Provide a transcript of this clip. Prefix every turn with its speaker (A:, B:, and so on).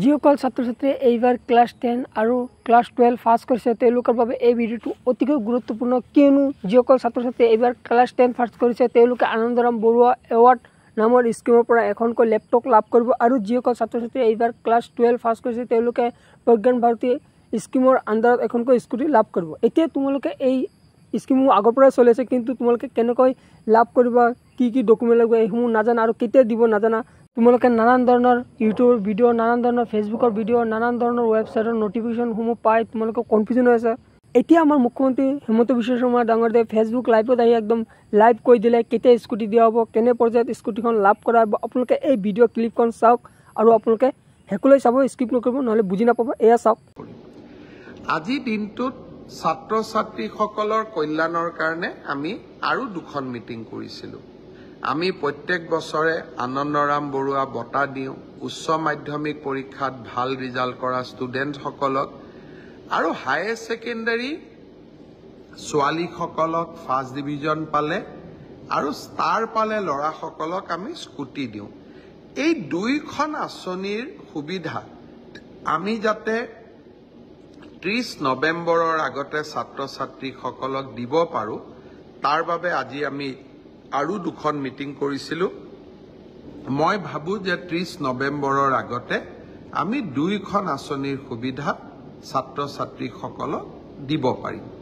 A: যিসকল ছাত্ৰ ছাত্ৰী এইবাৰ ক্লাস টেন আৰ ক্লাস টুয়েলভ ফাৰ্স্ট কৰেছে তেওঁলোকৰ বাবে এই ভিডিওটো অতিকৈ গুৰুত্বপূৰ্ণ কিয়নো যিসকল ছাত্ৰ ছাত্ৰী এইবাৰ ক্লাস টেন ফাৰ্স্ট কৰেছে তেওঁলোকে আনন্দৰাম বৰুৱা এওয়াৰ্ড নামৰ স্কিমৰ পৰা এখন কৈ লেপটপ লাভ কৰিব আৰু যিসকল ছাত্ৰ ছাত্ৰী এইবাৰ ক্লাস টুয়েলভ ফাৰ্স্ট কৰেছে তেওঁলোকে প্ৰজ্ঞান ভাৰতী স্কিমৰ আন্ডাৰত এখন কৈ স্কুটি লাভ কৰিব এতিয়া তোমালোকে এই স্কিমসমূহ আগৰ পৰাই চলি আছে কিন্তু তোমালোকে কেনেকৈ লাভ কৰিবা কি কি ডকুমেণ্ট লাগিব এইসমূহ নাজানা আৰু কেতিয়া দিব নাজানা তোমালোকে নানান ধৰণৰ ইউটিউবৰ ভিডিঅ' নানান ধৰণৰ ফেচবুকৰ ভিডিঅ' নানান ধৰণৰ ৱেবছাইটৰ নটিফিকেশ্যনসমূহ পাই তোমালোকে কনফিউজন হৈ আছে এতিয়া আমাৰ মুখ্যমন্ত্ৰী হিমন্ত বিশ্ব শৰ্মা ডাঙৰদেৱে ফেচবুক লাইভত আহি একদম লাইভ কৈ দিলে কেতিয়া স্কুটি দিয়া হ'ব কেনে পৰ্যায়ত স্কুটিখন লাভ কৰা হ'ব আপোনালোকে এই ভিডিঅ' ক্লিপখন চাওক আৰু আপোনালোকে হেকুলৈ চাব স্কিপ নকৰিব নহ'লে বুজি নাপাব
B: এয়া চাওক আমি প্ৰত্যেক বছৰে আনন্দৰাম বৰুৱা বঁটা দিওঁ উচ্চ মাধ্যমিক পৰীক্ষাত ভাল ৰিজাল্ট কৰা ষ্টুডেণ্টসকলক আৰু হায়াৰ ছেকেণ্ডেৰী ছোৱালীসকলক ফাৰ্ষ্ট ডিভিজন পালে আৰু ষ্টাৰ পালে ল'ৰাসকলক আমি স্কুটি দিওঁ এই দুইখন আঁচনিৰ সুবিধা আমি যাতে ত্ৰিছ নৱেম্বৰৰ আগতে ছাত্ৰ ছাত্ৰীসকলক দিব পাৰোঁ তাৰ বাবে আজি আমি আৰু দুখন মিটিং কৰিছিলোঁ মই ভাবোঁ যে ত্ৰিছ নৱেম্বৰৰ আগতে
A: আমি দুইখন আঁচনিৰ সুবিধা ছাত্ৰ ছাত্ৰীসকলক দিব পাৰিম